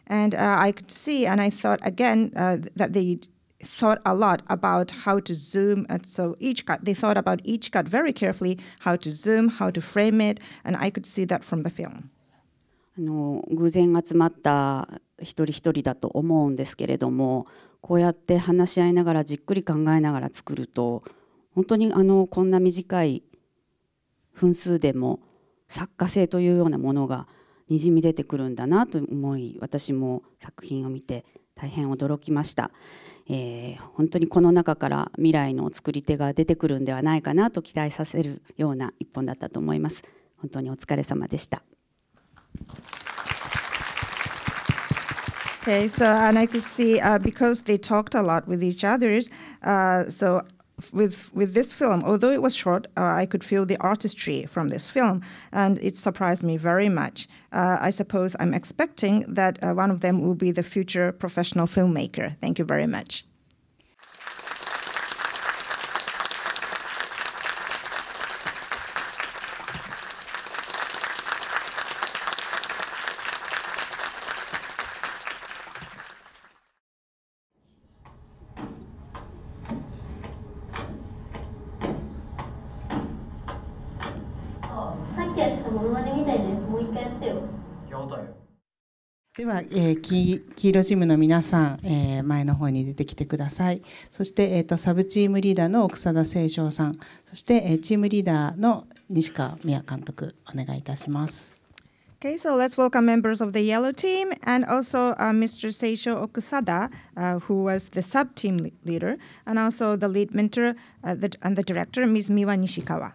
And、uh, I could see, and I thought again、uh, that they thought a lot about how to zoom. And so each cut, they thought about each cut very carefully, how to zoom, how to frame it, and I could see that from the film. あの偶然集まった一人一人だと思うんですけれどもこうやって話し合いながらじっくり考えながら作ると本当にあのこんな短い分数でも作家性というようなものがにじみ出てくるんだなと思い私も作品を見て大変驚きました、えー、本当にこの中から未来の作り手が出てくるんではないかなと期待させるような一本だったと思います本当にお疲れ様でした Okay, so and I could see uh, because they talked a lot with each o t h e r uh, so with with this film, although it was short, uh, I could feel the artistry from this film, and it surprised me very much. Uh, I suppose I'm expecting that uh, one of them will be the future professional filmmaker. Thank you very much. は、えー、黄色チームの皆さん、えー、前の方に出てきてください。そして、えーと、とサブチームリーダーの奥貞清少さん、そして、えー、チームリーダーの西川美也監督、お願いいたします。Okay, so let's welcome members of the yellow team and also uh, Mr. Seisho Okusada, uh, who was the sub team le leader, and also the lead mentor uh, the, and the director, Ms. Miwa Nishikawa.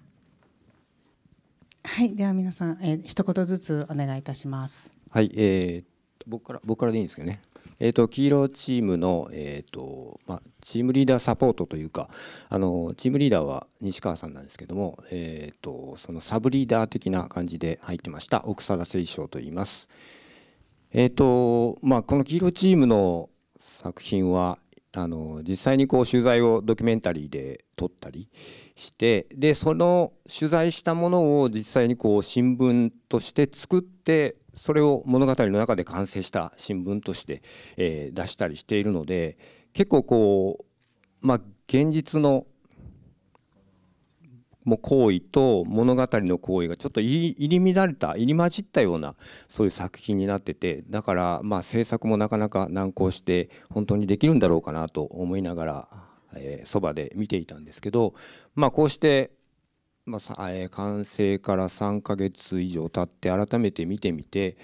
はい、では皆さん、えー、一言ずつお願いいたします。はい、えー、僕から僕からでいいんですけどね、えーと、黄色チームの、えーとまあ、チームリーダーサポートというかあのチームリーダーは西川さんなんですけども、えーと、そのサブリーダー的な感じで入ってました奥貞清章と言います。えーとまあ、この黄色チームの作品はあの実際にこう取材をドキュメンタリーで撮ったりしてでその取材したものを実際にこう新聞として作ってそれを物語の中で完成した新聞として、えー、出したりしているので結構こう、まあ、現実のも行為と物語の行為がちょっと入り乱れた入り混じったようなそういう作品になっててだからまあ制作もなかなか難航して本当にできるんだろうかなと思いながらそば、で見ていたんですけどまあこうしてまあ、えー、完成から3ヶ月以上経って改めて見てみて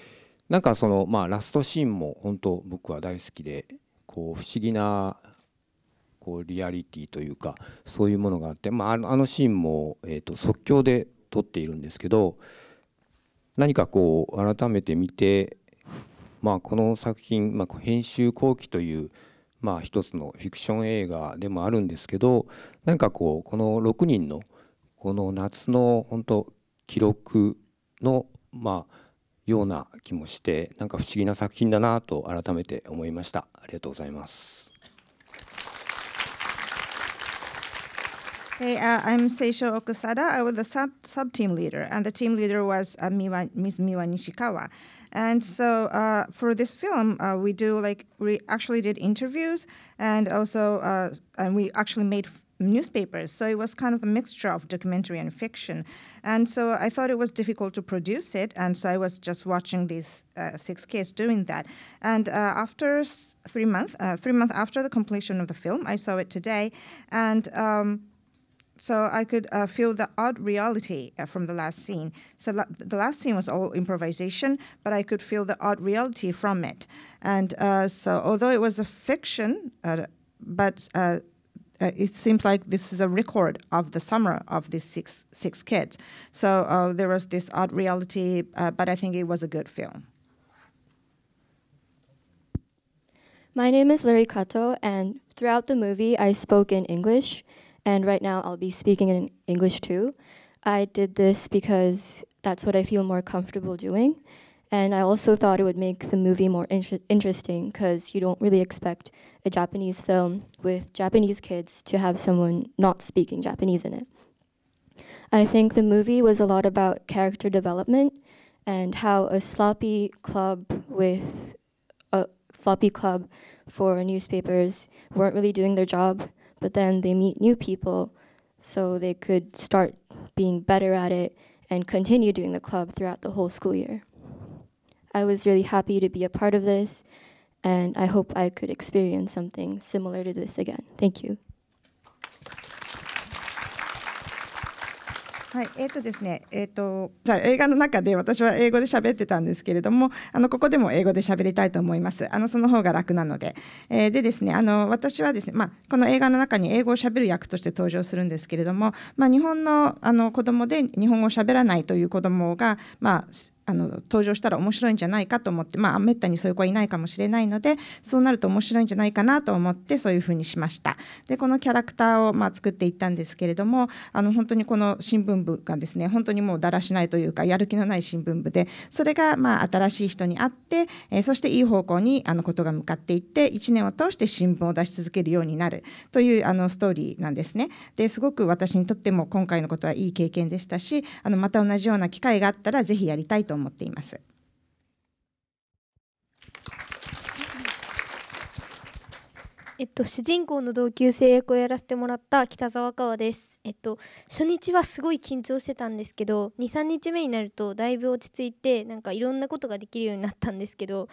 なんかそのまあラストシーンも本当僕は大好きでこう不思議なこうリアリティというかそういうものがあって、まあ、あのシーンも、えーと、即興で撮っているんですけど何かこう改めて見て、まあ、この作品、まあ、編集後期という、まあ、一つのフィクション映画でもあるんですけどなんかこうこの6人のこの夏の本当記録のまあような気もしてなんか不思議な作品だなと改めて思いましたありがとうございます Hey, uh, I'm Seisho Okusada. I was the sub, sub team leader, and the team leader was uh, Miwa, Ms. Miwa Nishikawa. And so uh, for this film, uh, we do like we actually did interviews, and also uh, and we actually made newspapers. So it was kind of a mixture of documentary and fiction. And so I thought it was difficult to produce it, and so I was just watching these uh, six kids doing that. And uh, after three months, uh, three months after the completion of the film, I saw it today, and. Um, so I could uh, feel the odd reality uh, from the last scene. So la the last scene was all improvisation, but I could feel the odd reality from it. And uh, so, although it was a fiction, uh, but uh, uh, it seems like this is a record of the summer of these six six kids. So there was this odd reality, but I think it was a good film. My name is Larry Kato, and throughout the movie, I spoke in English. And right now I'll be speaking in English too. I did this because that's what I feel more comfortable doing. And I also thought it would make the movie more inter interesting because you don't really expect a Japanese film with Japanese kids to have someone not speaking Japanese in it. I think the movie was a lot about character development and how a sloppy club with a uh, sloppy club for newspapers weren't really doing their job but then they meet new people so they could start being better at it and continue doing the club throughout the whole school year. I was really happy to be a part of this, and I hope I could experience something similar to this again. Thank you. はい、えっ、ー、とですね、えっ、ー、と、映画の中で私は英語で喋ってたんですけれども、あのここでも英語で喋りたいと思います。あのその方が楽なので、えー、でですね、あの私はですね、まあこの映画の中に英語を喋る役として登場するんですけれども、まあ日本のあの子供で日本語を喋らないという子供がまああの登場したら面白いんじゃないかと思って、まあ、めったにそういう子はいないかもしれないのでそうなると面白いんじゃないかなと思ってそういうふうにしましたでこのキャラクターをまあ作っていったんですけれどもあの本当にこの新聞部がですね本当にもうだらしないというかやる気のない新聞部でそれがまあ新しい人にあって、えー、そしていい方向にあのことが向かっていって1年を通して新聞を出し続けるようになるというあのストーリーなんですねですごく私にとっても今回のことはいい経験でしたしあのまた同じような機会があったらぜひやりたいとと思っています。えっと、主人公の同級生役をやらせてもらった北沢川です、えっと、初日はすごい緊張してたんですけど23日目になるとだいぶ落ち着いてなんかいろんなことができるようになったんですけど、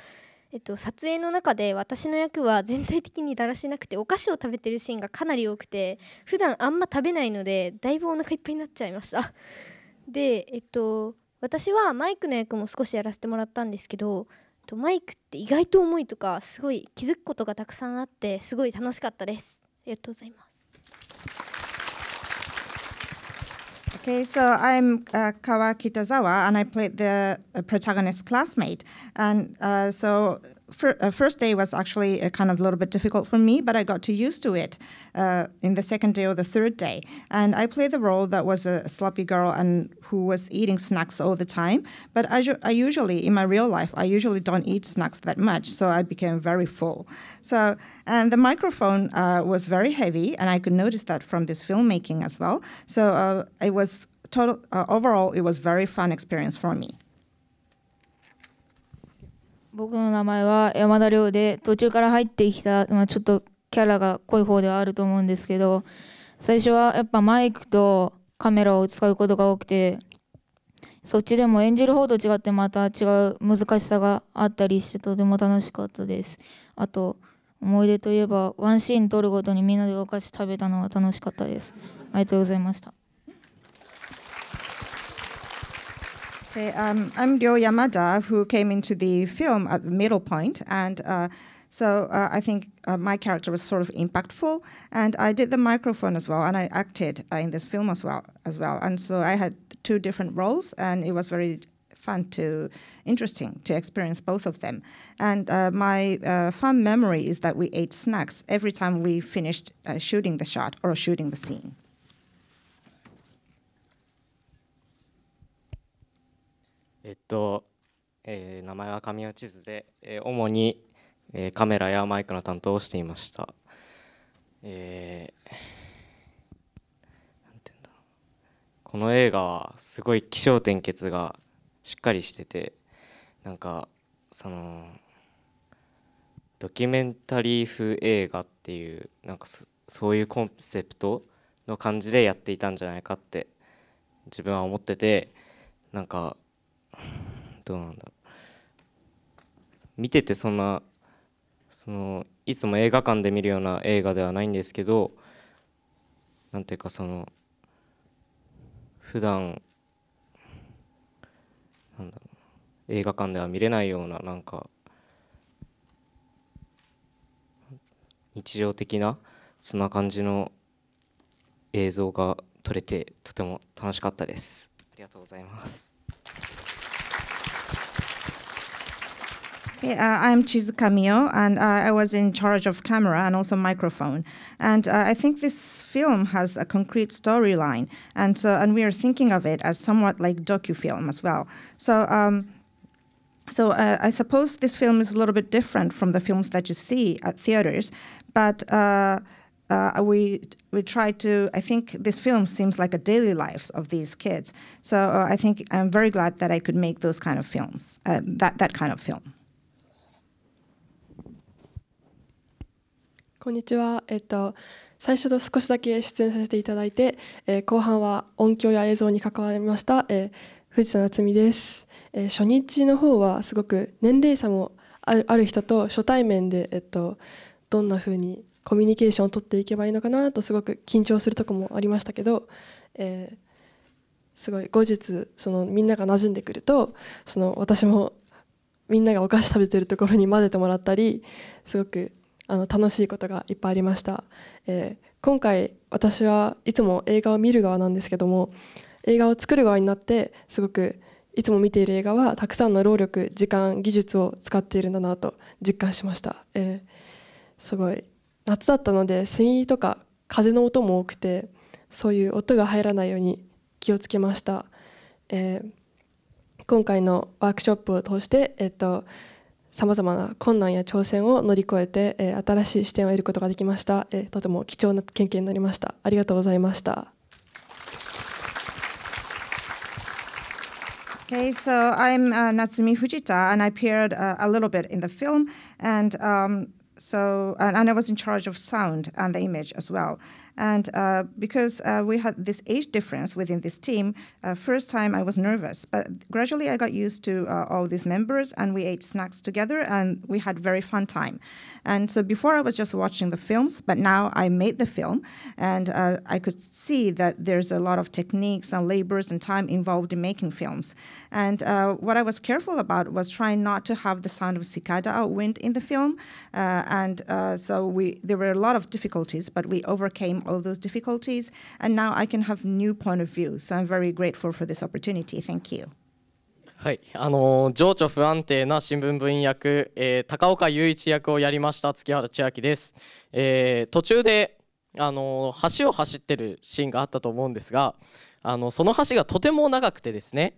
えっと、撮影の中で私の役は全体的にだらしなくてお菓子を食べてるシーンがかなり多くて普段あんま食べないのでだいぶお腹いっぱいになっちゃいました。でえっと私はマイクの役も少しやらせてもらったんですけどマイクって意外と重いとかすごい気づくことがたくさんあってすごい楽しかったですありがとうございます Okay, so I'm uh, Kawa Kitazawa, and I played the protagonist classmate. And uh, so fir uh, first day was actually uh, kind of a little bit difficult for me, but I got used to it uh, in the second day or the third day. And I played the role that was a sloppy girl and who was eating snacks all the time. But I, I usually, in my real life, I usually don't eat snacks that much, so I became very full. So, and the microphone uh, was very heavy, and I could notice that from this filmmaking as well. So uh, it was total, overall, it was very fun experience for me. 僕の名前は山田亮で途中から入ってきた、まあ、ちょっとキャラが濃い方ではあると思うんですけど最初はやっぱマイクとカメラを使うことが多くてそっちでも演じる方と違ってまた違う難しさがあったりしてとても楽しかったですあと思い出といえばワンシーン撮るごとにみんなでお菓子食べたのは楽しかったですありがとうございました Okay, um, I'm Ryo Yamada, who came into the film at the middle point, and uh, so uh, I think uh, my character was sort of impactful, and I did the microphone as well, and I acted uh, in this film as well, as well, and so I had two different roles, and it was very fun to interesting to experience both of them. And uh, my uh, fun memory is that we ate snacks every time we finished uh, shooting the shot or shooting the scene. えっと、えー、名前は神尾地図で、えー、主に、えー、カメラやマイクの担当をしていました。えー、なんて言うんだろうこの映画はすごい気象転結がしっかりしててなんかそのドキュメンタリー風映画っていうなんかそういうコンセプトの感じでやっていたんじゃないかって自分は思っててなんかどうなんだろう見ててそんなそのいつも映画館で見るような映画ではないんですけどなんていうかその普段なんだろう映画館では見れないようななんか日常的なそんな感じの映像が撮れてとても楽しかったですありがとうございます Okay, uh, I'm Chizuka Mio, and uh, I was in charge of camera and also microphone. And uh, I think this film has a concrete storyline, and so uh, and we are thinking of it as somewhat like docufilm as well. So. Um, so uh, I suppose this film is a little bit different from the films that you see at theaters, but uh, uh, we we try to. I think this film seems like a daily lives of these kids. So uh, I think I'm very glad that I could make those kind of films, uh, that that kind of film. こんにちは。えっと最初と少しだけ出演させていただいて、えー、後半は音響や映像に関わりました、えー、藤田夏実です、えー、初日の方はすごく年齢差もある人と初対面で、えっと、どんな風にコミュニケーションをとっていけばいいのかなとすごく緊張するとこもありましたけど、えすごい後日そのみんなが馴染んでくるとその私もみんながお菓子食べてるところに混ぜてもらったりすごくあの楽しいことがいっぱいありました、えー、今回私はいつも映画を見る側なんですけども映画を作る側になってすごくいつも見ている映画はたくさんの労力時間技術を使っているんだなと実感しました、えー、すごい夏だったので炭とか風の音も多くてそういう音が入らないように気をつけました、えー、今回のワークショップを通して、えっと、さまざまな困難や挑戦を乗り越えて、えー、新しい視点を得ることができました、えー、とても貴重な経験になりましたありがとうございました Okay, so I'm uh, Natsumi Fujita, and I appeared uh, a little bit in the film, and um, so and, and, I was in charge of sound and the image as well. And uh, because uh, we had this age difference within this team, uh, first time I was nervous, but gradually I got used to uh, all these members, and we ate snacks together, and we had very fun time. And so before I was just watching the films, but now I made the film, and uh, I could see that there's a lot of techniques and labors and time involved in making films. And uh, what I was careful about was trying not to have the sound of cicada outwind in the film And uh, so we, there were a lot of difficulties, but we overcame all those difficulties. And now I can have new point of view. So I'm very grateful for this opportunity. Thank you. はい、あのー、情緒不安定な新聞部員役、えー、高岡雄一役をやりました月原千秋です、えー、途中で、あのー、橋を走ってるシーンがあったと思うんですが、あのその橋がとても長くてですね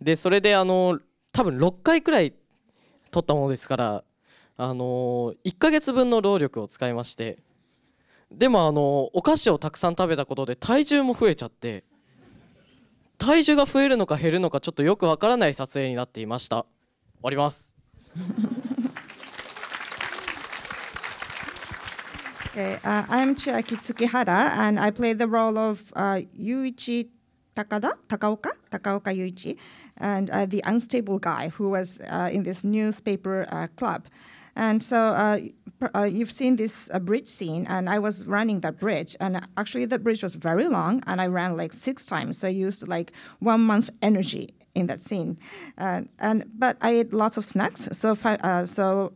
でそれで、あの多分6回くらい撮ったものですからあの1ヶ月分の労力を使いましてでもあのお菓子をたくさん食べたことで体重も増えちゃって体重が増えるのか減るのかちょっとよくわからない撮影になっていました終わります Okay, uh, I'm Chiaki Tsukihara, and I play the role of uh, Yuichi Takada, Takaoka, Takaoka Yuichi, and uh, the unstable guy who was uh, in this newspaper uh, club. And so uh, uh, you've seen this uh, bridge scene, and I was running that bridge. And actually, the bridge was very long, and I ran like six times. So I used like one month energy in that scene. and but I ate lots of snacks. So so.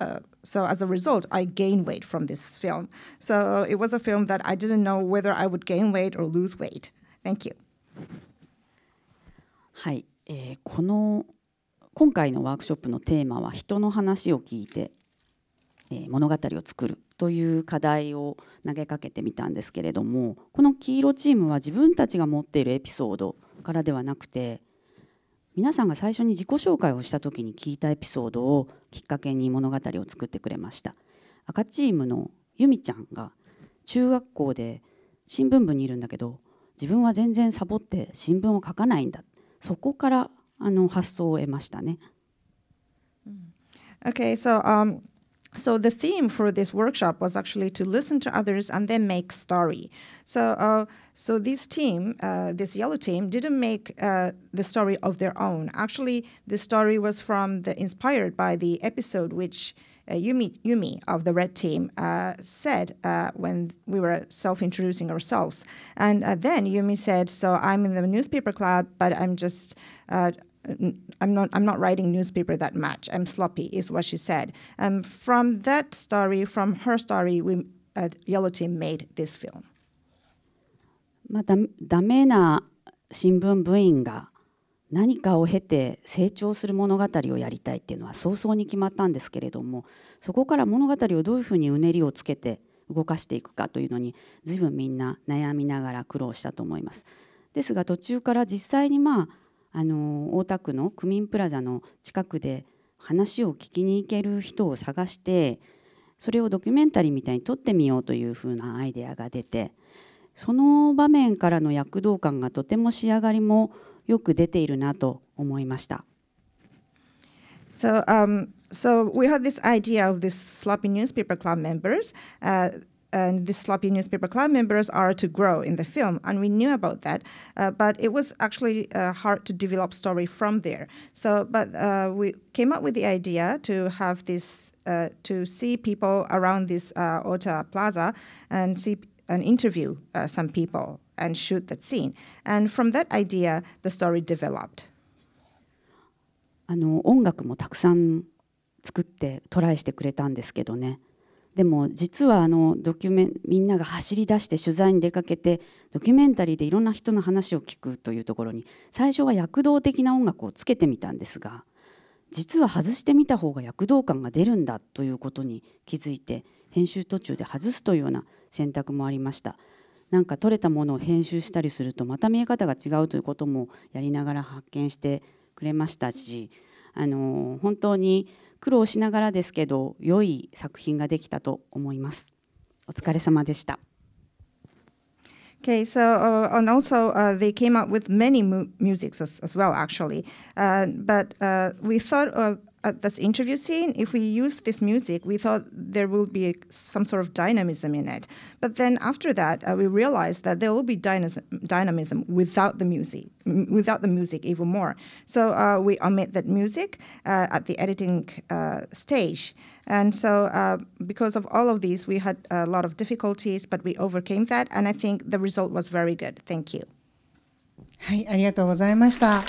Uh, so as a result, I gained weight from this film. So it was a film that I didn't know whether I would gain weight or lose weight. Thank you. はい、えー、この今回のワークショップのテーマは「人の話を聞いて、え物語を作る」という課題を投げかけてみたんですけれどもこの黄色チームは自分たちが持っているエピソードからではなくて皆さんが最初に自己紹介をした時に聞いたエピソードをきっかけに物語を作ってくれました赤チームのゆみちゃんが中学校で新聞部にいるんだけど自分は全然サボって新聞を書かないんだそこからあの発想を得ましたね。Okay, so um, so the theme for this workshop was actually to listen to others and then make story. So uh, so this team, uh, this yellow team, didn't make uh, the story of their own. Actually, the story was from the inspired by the episode which. Uh, Yumi, Yumi of the red team uh, said uh, when we were self-introducing ourselves, and then Yumi said, "So I'm in the newspaper club, but I'm just I'm not I'm not writing newspaper that much. I'm sloppy is what she said. Um, from that story, from her story, we uh, Yellow Team made this film. まあ、だダメな新聞部員が何かを経て成長する物語をやりたいっていうのは早々に決まったんですけれどもそこから物語をどういうふうにうねりをつけて動かしていくかというのに随分みんな悩みながら苦労したと思います。ですが途中から実際にまああの大田区の区民プラザの近くで話を聞きに行ける人を探してそれをドキュメンタリーみたいに撮ってみようというふうなアイデアが出てその場面からの躍動感がとても仕上がりもよく出ているなと思いました。So, um, so we had this idea of this sloppy newspaper club members. Uh, and the Sloppy Newspaper Club members are to grow in the film, and we knew about that. Uh, but it was actually uh, hard to develop story from there. So, but uh, we came up with the idea to have this uh, to see people around this uh, Ota Plaza and see and interview uh, some people and shoot that scene. And from that idea, the story developed. あの音楽もたくさん作ってトライしてくれたんですけどね。でも実はあのドキュメンみんなが走り出して取材に出かけてドキュメンタリーでいろんな人の話を聞くというところに最初は躍動的な音楽をつけてみたんですが実は外してみた方が躍動感が出るんだということに気づいて編集途中で外すというような選択もありましたなんか撮れたものを編集したりするとまた見え方が違うということもやりながら発見してくれましたしあの本当に苦労しながらですけど良い作品ができたと思いますお疲れ様でした Okay, so uh, and also uh, they came up with many mu musics as, as well, actually. Uh, but we thought at this interview scene, if we use this music, we thought there will be some sort of dynamism in it. But then after that, uh, we realized that there will be dynamism, dynamism without the music, without the music even more. So uh, we omit that music uh, at the editing uh, stage. And so uh, because of all of these, we had a lot of difficulties, but we overcame that. And I think the result was very good. Thank you. はい、ありがとうございました。